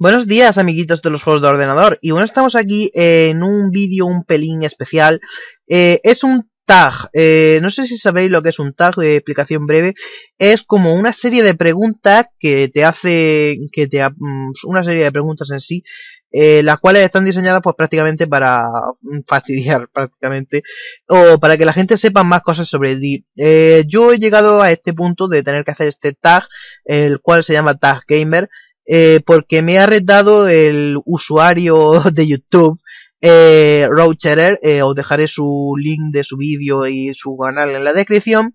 Buenos días amiguitos de los juegos de ordenador y bueno estamos aquí en un vídeo un pelín especial eh, es un tag eh, no sé si sabéis lo que es un tag de eh, explicación breve es como una serie de preguntas que te hace que te mm, una serie de preguntas en sí las cuales están diseñadas pues prácticamente para fastidiar prácticamente o para que la gente sepa más cosas sobre ti yo he llegado a este punto de tener que hacer este tag el cual se llama tag gamer eh, porque me ha retado el usuario de YouTube eh, eh, os dejaré su link de su vídeo y su canal en la descripción.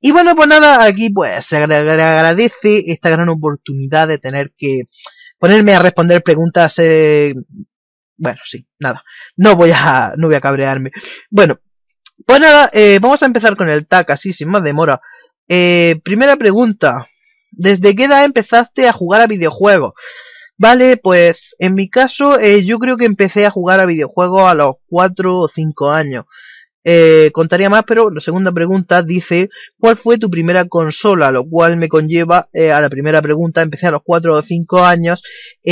Y bueno, pues nada, aquí pues se agradece esta gran oportunidad de tener que ponerme a responder preguntas. Eh, bueno, sí, nada. No voy a, no voy a cabrearme. Bueno, pues nada, vamos a empezar con el tag, así sin más demora. primera pregunta. ¿Desde qué edad empezaste a jugar a videojuegos? Vale, pues en mi caso eh, yo creo que empecé a jugar a videojuegos a los 4 o 5 años. Eh, contaría más, pero la segunda pregunta dice, ¿cuál fue tu primera consola? Lo cual me conlleva eh, a la primera pregunta, empecé a los 4 o 5 años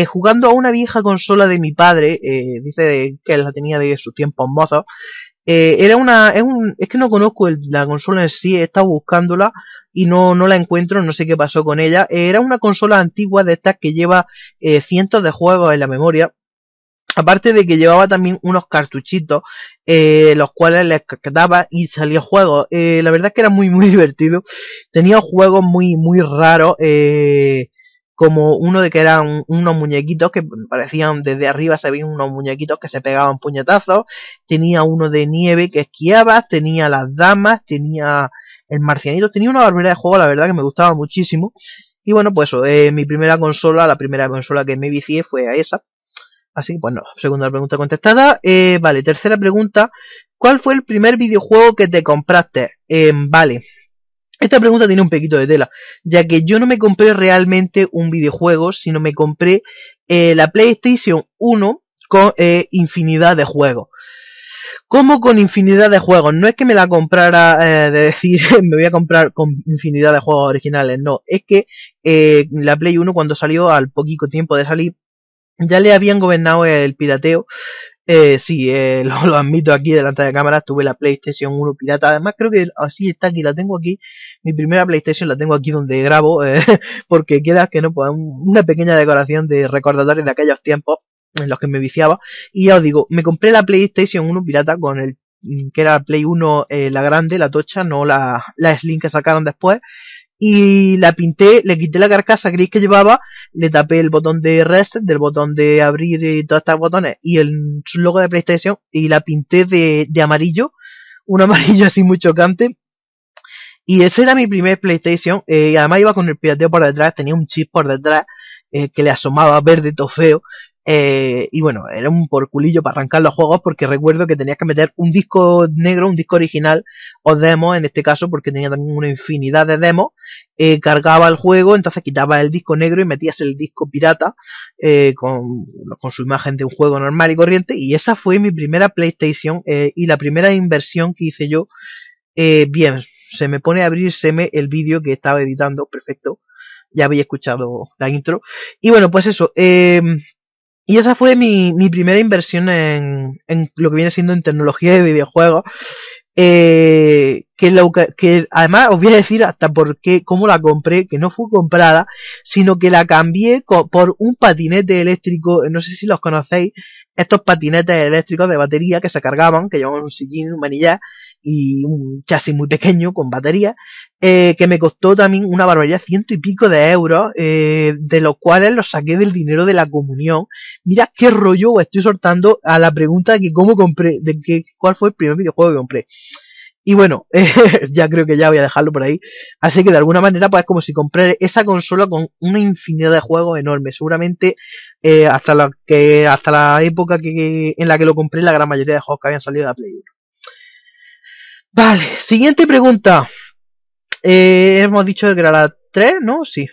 jugando a una vieja consola de mi padre, dice que la tenía de sus tiempos mozos. era una, es, un, es que no conozco la consola en sí, he estado buscándola y no, no la encuentro, no sé qué pasó con ella. Era una consola antigua de estas que lleva eh, cientos de juegos en la memoria. Aparte de que llevaba también unos cartuchitos, eh, los cuales les daba y salía juego eh, la verdad es que era muy, muy divertido. Tenía juegos muy, muy raros. como uno de que eran unos muñequitos que parecían desde arriba se veían unos muñequitos que se pegaban puñetazos, tenía uno de nieve que esquiaba tenía las damas, tenía el Marcianito. Tenía una barbaridad de juego, la verdad, que me gustaba muchísimo. Y bueno, pues eso, eh, mi primera consola, la primera consola que me vicié fue a esa. Así que, bueno, segunda pregunta contestada. Eh, vale, tercera pregunta. ¿Cuál fue el primer videojuego que te compraste? Eh, vale. Esta pregunta tiene un poquito de tela, ya que yo no me compré realmente un videojuego, sino me compré la PlayStation 1 con infinidad de juegos como con infinidad de juegos. No es que me la comprara eh, de decir me voy a comprar con infinidad de juegos originales, no. Es que eh, la Play 1 cuando salió al poquito tiempo de salir ya le habían gobernado el pirateo. Eh, sí, eh, lo, admito aquí delante de cámara, tuve la PlayStation 1 pirata. Además creo que así está aquí, la tengo aquí. Mi primera PlayStation la tengo aquí donde grabo, porque queda que no, pues una pequeña decoración de recordadores de aquellos tiempos en los que me viciaba. Y ya os digo, me compré la PlayStation 1 pirata con el mm, que era la Play 1, eh, la grande, la tocha, no la, la Slim que sacaron después. Y la pinté, le quité la carcasa gris que llevaba, le tapé el botón de reset, del botón de abrir y eh, todos estos botones, y el logo de PlayStation, y la pinté de, de amarillo, un amarillo así muy chocante, y ese era mi primer PlayStation. Eh, y además iba con el pirateo por detrás, tenía un chip por detrás que le asomaba verde, tofeo eh, y bueno, era un porculillo para arrancar los juegos porque recuerdo que tenías que meter un disco negro, un disco original o demo en este caso porque tenía también una infinidad de demos. Eh, cargaba el juego, entonces quitabas el disco negro y metías el disco pirata eh, con, con, su imagen de un juego normal y corriente. Y esa fue mi primera PlayStation eh, y la primera inversión que hice yo. bien, se me pone a me el vídeo que estaba editando, perfecto. Ya había escuchado la intro. Y bueno, pues eso. Eh, y esa fue mi, primera inversión en, en, lo que viene siendo en tecnología de videojuegos. Eh, que, que además os voy a decir hasta por qué, cómo la compré, que no fue comprada, sino que la cambié por un patinete eléctrico, no sé si los conocéis, estos patinetes eléctricos de batería que se cargaban, que llevaban un sillín, un manillar, y un chasis muy pequeño con batería, eh, que me costó también una barbaridad, ciento y pico de euros, eh, de los cuales los saqué del dinero de la comunión. Mira qué rollo estoy soltando a la pregunta de que cómo compré, de que cuál fue el primer videojuego que compré. Y bueno, ya creo que ya voy a dejarlo por ahí. Así que de alguna manera, pues es como si compré esa consola con una infinidad de juegos enormes. Seguramente eh, hasta la que hasta la época que, en la que lo compré, la gran mayoría de juegos que habían salido de la Vale, siguiente pregunta. Eh, hemos dicho que era la 3, ¿no? Sí.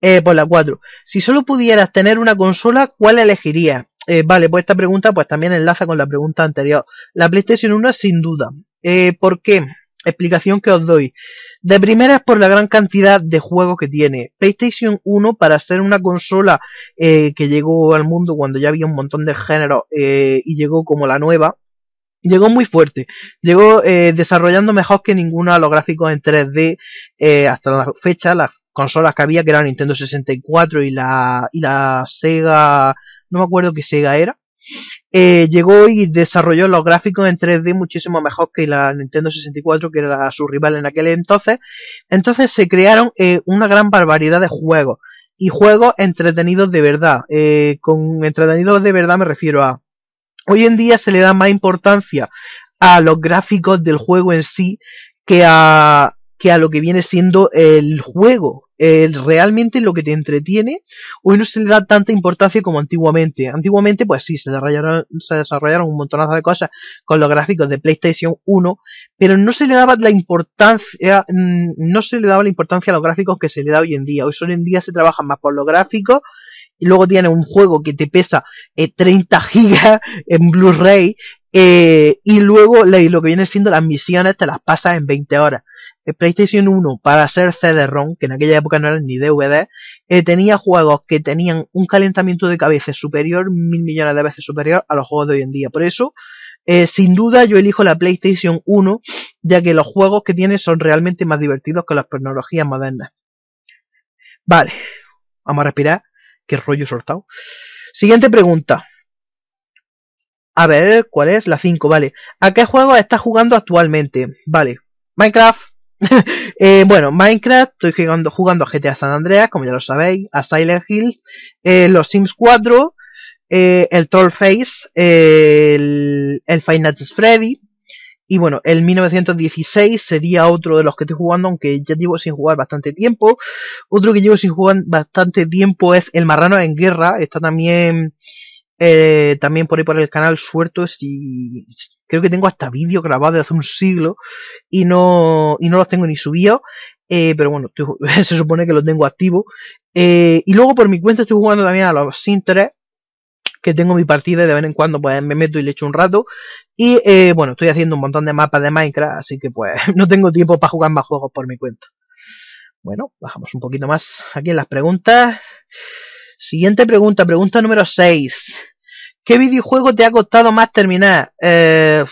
Eh, pues la 4. Si solo pudieras tener una consola, ¿cuál elegirías? Eh, vale, pues esta pregunta pues también enlaza con la pregunta anterior. La PlayStation 1 sin duda. Eh, ¿Por qué? Explicación que os doy. De primera es por la gran cantidad de juegos que tiene. PlayStation 1 para ser una consola eh, que llegó al mundo cuando ya había un montón de géneros eh, y llegó como la nueva, Llegó muy fuerte, llegó eh, desarrollando mejor que ninguno de los gráficos en 3D eh, hasta la fecha, las consolas que había, que eran Nintendo 64 y la, y la Sega, no me acuerdo qué Sega era, eh, llegó y desarrolló los gráficos en 3D muchísimo mejor que la Nintendo 64, que era su rival en aquel entonces. Entonces se crearon una gran barbaridad de juegos. Y juegos entretenidos de verdad. con entretenidos de verdad me refiero a Hoy en día se le da más importancia a los gráficos del juego en sí que a, que a lo que viene siendo el juego. El, realmente lo que te entretiene hoy no se le da tanta importancia como antiguamente. Antiguamente, pues sí, se desarrollaron, se desarrollaron un montonazo de cosas con los gráficos de PlayStation 1, pero no se le daba la importancia, mm, no se le daba la importancia a los gráficos que se le da hoy en día. Hoy, hoy en día se trabaja más por los gráficos y luego tienes un juego que te pesa 30 eh, gigas en Blu-ray eh, y luego lo que viene siendo las misiones te las pasas en 20 horas. PlayStation 1 para ser CD-ROM, que en aquella época no era ni DVD, eh, tenía juegos que tenían un calentamiento de cabeza superior, mil millones de veces superior a los juegos de hoy en día. Por eso, sin duda yo elijo la PlayStation 1, ya que los juegos que tiene son realmente más divertidos que las tecnologías modernas. Vale, vamos a respirar. Qué rollo soltado? Siguiente pregunta. A ver, ¿cuál es? La 5, vale. ¿A qué juego estás jugando actualmente? Vale. Minecraft. Eh, bueno, Minecraft, estoy jugando, a GTA San Andreas, como ya lo sabéis, a Silent Hill, eh, los Sims 4, eh, el Troll Face, el, el Final Freddy, y bueno, el 1916 sería otro de los que estoy jugando, aunque ya llevo sin jugar bastante tiempo. Otro que llevo sin jugar bastante tiempo es El Marrano en Guerra. Está también, eh, también por ahí por el canal suelto. y creo que tengo hasta vídeos grabado de hace un siglo y no, y no los tengo ni subidos. Eh, pero bueno, se supone que los tengo activo. Eh, y luego por mi cuenta estoy jugando también a los Sin que tengo mi partida de vez en cuando pues me meto y le echo un rato. Y eh, bueno, estoy haciendo un montón de mapas de Minecraft, así que pues no tengo tiempo para jugar más juegos por mi cuenta. Bueno, bajamos un poquito más aquí en las preguntas. Siguiente pregunta, pregunta número 6. ¿Qué videojuego te ha costado más terminar? Eh,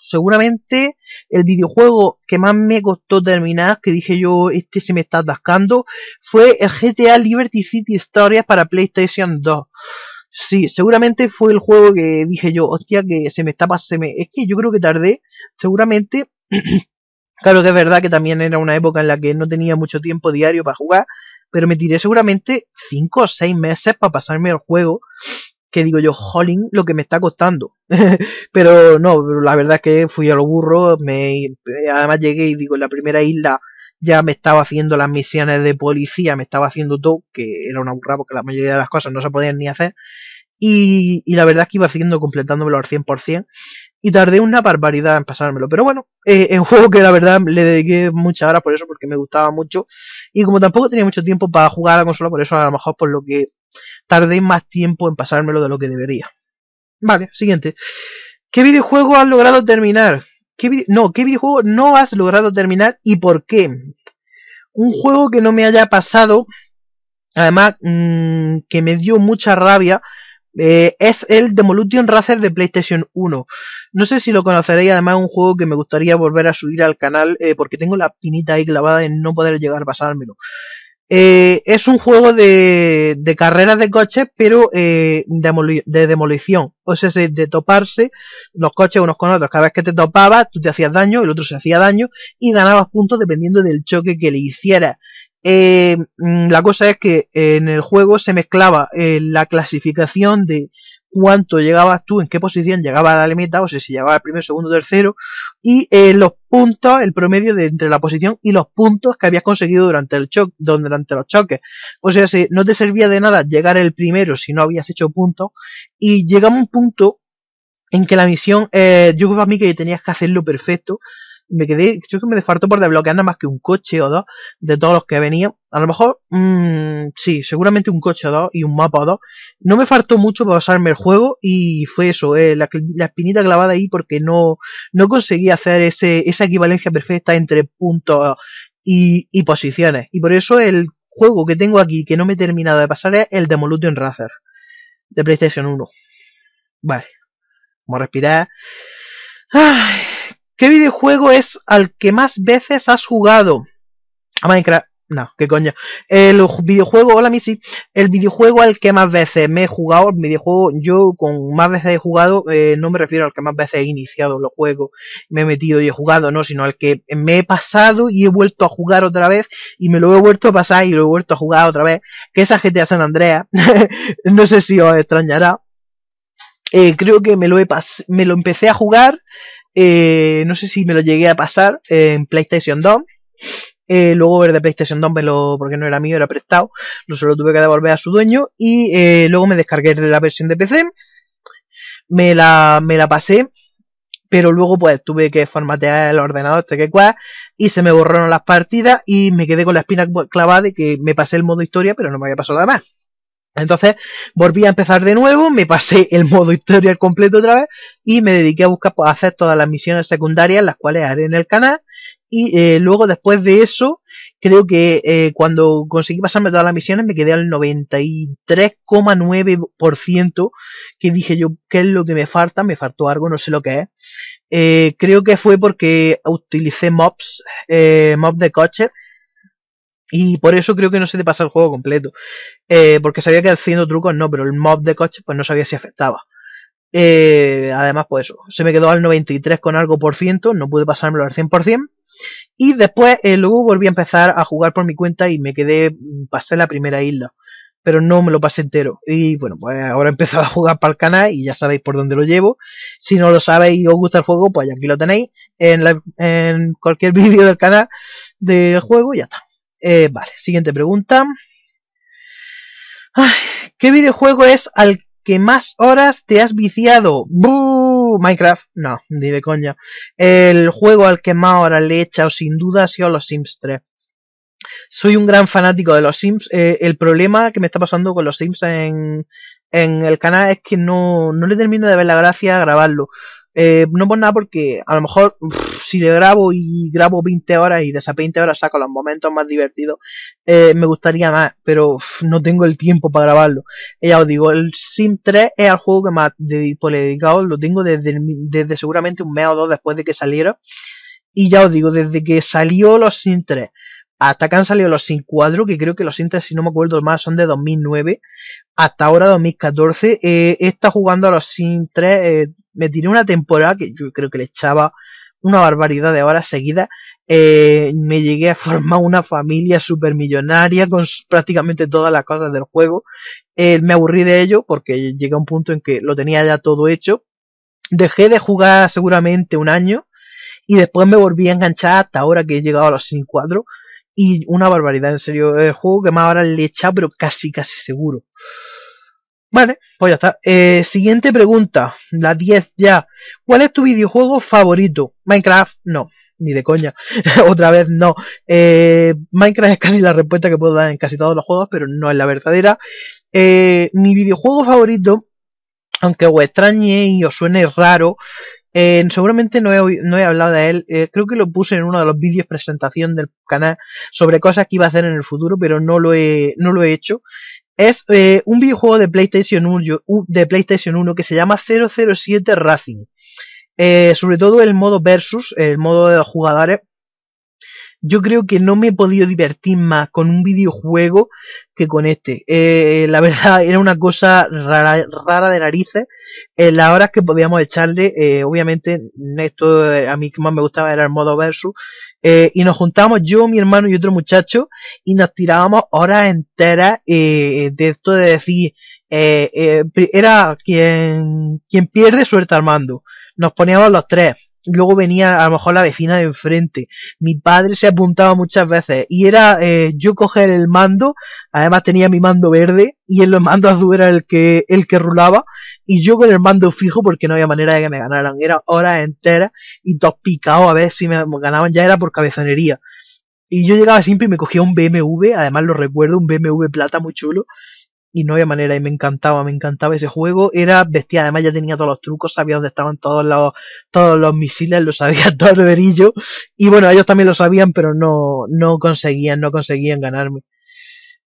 seguramente el videojuego que más me costó terminar, que dije yo, este se me está atascando, fue el GTA Liberty City Stories para PlayStation 2. Sí, seguramente fue el juego que dije yo, hostia, que se me está pasando. Es que yo creo que tardé, seguramente. claro que es verdad que también era una época en la que no tenía mucho tiempo diario para jugar, pero me tiré seguramente 5 o 6 meses para pasarme el juego. Que digo yo, jolín, lo que me está costando. pero no, la verdad es que fui a lo burro, me, eh, además llegué y digo, la primera isla ya me estaba haciendo las misiones de policía, me estaba haciendo todo, que era una burra porque la mayoría de las cosas no se podían ni hacer. Y, y la verdad es que iba haciendo, completándomelo al 100%. Y tardé una barbaridad en pasármelo. Pero bueno, en eh, juego que la verdad le dediqué muchas horas por eso, porque me gustaba mucho. Y como tampoco tenía mucho tiempo para jugar a la consola, por eso a lo mejor por lo que tardé más tiempo en pasármelo de lo que debería. Vale, siguiente. ¿Qué videojuego has logrado terminar? ¿Qué no, ¿qué videojuego no has logrado terminar y por qué? Un juego que no me haya pasado, además mm, que me dio mucha rabia, eh, es el Demolition Racer de PlayStation 1. No sé si lo conoceréis, además un juego que me gustaría volver a subir al canal eh, porque tengo la pinita ahí clavada en no poder llegar a pasármelo. Eh, es un juego de, carreras de coches, pero eh, de, demolición. O sea, de toparse los coches unos con otros. Cada vez que te topabas, tú te hacías daño, el otro se hacía daño y ganabas puntos dependiendo del choque que le hicieras. Eh, mm, la cosa es que en el juego se mezclaba la clasificación de cuánto llegabas tú, en qué posición llegaba la limita, o sea, si llegaba el primero, segundo, tercero, y eh, los puntos, el promedio de entre la posición y los puntos que habías conseguido durante el choque, durante los choques. O sea, si no te servía de nada llegar el primero si no habías hecho puntos, y a un punto en que la misión, eh, yo creo a mí que tenías que hacerlo perfecto, me quedé, creo que me desfartó por desbloquear nada más que un coche o dos de todos los que venían. A lo mejor, mmm, sí, seguramente un coche o dos y un mapa o dos. No me faltó mucho para pasarme el juego y fue eso, eh, la, espinita clavada ahí porque no, no conseguí hacer ese, esa equivalencia perfecta entre puntos y, y posiciones. Y por eso el juego que tengo aquí que no me he terminado de pasar es el Demolution Racer de PlayStation 1. Vale, vamos a respirar. ¡Ah! ¿Qué videojuego es al que más veces has jugado? A Minecraft. No, qué coño. El videojuego, hola Missy. El videojuego al que más veces me he jugado, el videojuego yo con más veces he jugado, eh, no me refiero al que más veces he iniciado los juegos, me he metido y he jugado, no, sino al que me he pasado y he vuelto a jugar otra vez y me lo he vuelto a pasar y lo he vuelto a jugar otra vez, que esa GTA San Andreas, no sé si os extrañará. Eh, creo que me lo, he me lo empecé a jugar eh, no sé si me lo llegué a pasar en PlayStation 2. Eh, luego ver de PlayStation 2 me lo, porque no era mío, era prestado. Lo solo tuve que devolver a su dueño. Y eh, luego me descargué de la versión de PC. Me la, me la pasé. Pero luego pues tuve que formatear el ordenador, este que cual. Y se me borraron las partidas. Y me quedé con la espina clavada de que me pasé el modo historia, pero no me había pasado nada más. Entonces volví a empezar de nuevo, me pasé el modo historia completo otra vez y me dediqué a buscar pues, hacer todas las misiones secundarias, las cuales haré en el canal. Y eh, luego después de eso, creo que eh, cuando conseguí pasarme todas las misiones me quedé al 93,9% que dije yo, ¿qué es lo que me falta? Me faltó algo, no sé lo que es. Eh, creo que fue porque utilicé mobs, mobs de coche y por eso creo que no se te pasa el juego completo. Eh, porque sabía que haciendo trucos no, pero el mob de coche pues no sabía si afectaba. Eh, además, pues eso, se me quedó al 93 con algo por ciento, no pude pasármelo al 100%. Y después, luego volví a empezar a jugar por mi cuenta y me quedé, mm, pasé la primera isla, pero no me lo pasé entero. Y bueno, pues ahora he empezado a jugar para el canal y ya sabéis por dónde lo llevo. Si no lo sabéis y os gusta el juego, pues aquí lo tenéis en, en cualquier vídeo del canal del juego y ya está. Eh, vale, siguiente pregunta. ¿Qué videojuego es al que más horas te has viciado? Minecraft, no, ni de coña. El juego al que más horas le he echado sin duda ha sido los Sims 3. Soy un gran fanático de los Sims. Eh, el problema que me está pasando con los Sims en, el canal es que no, no le termino de ver la gracia a grabarlo. Eh, no por nada porque a lo mejor si le grabo y grabo 20 horas y de esas 20 horas saco los momentos más divertidos, eh, me gustaría más, pero no tengo el tiempo para grabarlo. ya os digo, el Sim 3 es el juego que más pues, le he dedicado, lo tengo desde, desde seguramente un mes o dos después de que saliera. Y ya os digo, desde que salió los Sim 3 hasta que han salido los Sim 4, que creo que los Sim 3, si no me acuerdo más son de 2009, hasta ahora 2014, eh, he estado jugando a los Sim 3 me tiré una temporada que yo creo que le echaba una barbaridad de horas seguidas. Eh, me llegué a formar una familia supermillonaria con prácticamente todas las cosas del juego. Eh, me aburrí de ello porque llegué a un punto en que lo tenía ya todo hecho. Dejé de jugar seguramente un año y después me volví a enganchar hasta ahora que he llegado a los cuadros. y una barbaridad, en serio, el juego que más ahora le he pero casi, casi seguro. Vale, pues ya está. Eh, siguiente pregunta, la 10 ya. ¿Cuál es tu videojuego favorito? Minecraft, no, ni de coña. Otra vez, no. Eh, Minecraft es casi la respuesta que puedo dar en casi todos los juegos, pero no es la verdadera. Eh, mi videojuego favorito, aunque os extrañe y os suene raro, seguramente no he, no he, hablado de él. creo que lo puse en uno de los vídeos presentación del canal sobre cosas que iba a hacer en el futuro, pero no lo he, no lo he hecho es eh, un videojuego de PlayStation 1, de PlayStation 1 que se llama 007 Racing. Eh, sobre todo el modo versus, el modo de jugadores. Yo creo que no me he podido divertir más con un videojuego que con este. Eh, la verdad era una cosa rara, rara de narices. En las horas que podíamos echarle, obviamente, esto a mí que más me gustaba era el modo versus eh, y nos juntamos yo, mi hermano y otro muchacho y nos tirábamos horas enteras eh, de esto de decir, eh, era quien, quien pierde suerte al mando. Nos poníamos los tres. Luego venía a lo mejor la vecina de enfrente. Mi padre se apuntaba muchas veces y era yo coger el mando. Además tenía mi mando verde y el mando azul era el que, el que rulaba y yo con el mando fijo porque no había manera de que me ganaran. Era horas enteras y dos picados a ver si me ganaban ya era por cabezonería. Y yo llegaba siempre y me cogía un BMW, además lo recuerdo, un BMW plata muy chulo. Y no había manera, y me encantaba, me encantaba ese juego. Era bestia, además ya tenía todos los trucos, sabía dónde estaban todos los, todos los misiles, lo sabía todo el verillo. Y bueno, ellos también lo sabían, pero no, no conseguían, no conseguían ganarme.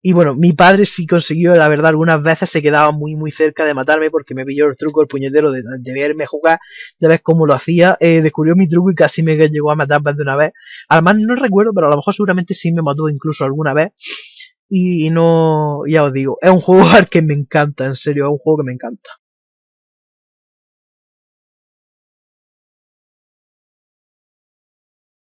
Y bueno, mi padre sí consiguió, la verdad, algunas veces se quedaba muy, muy cerca de matarme porque me pilló el truco, el puñetero, de, verme jugar, de ver cómo lo hacía. Eh, descubrió mi truco y casi me llegó a matar más de una vez. Además, no recuerdo, pero a lo mejor seguramente sí me mató incluso alguna vez. Y, no, ya os digo, es un juego que me encanta, en serio, es un juego que me encanta.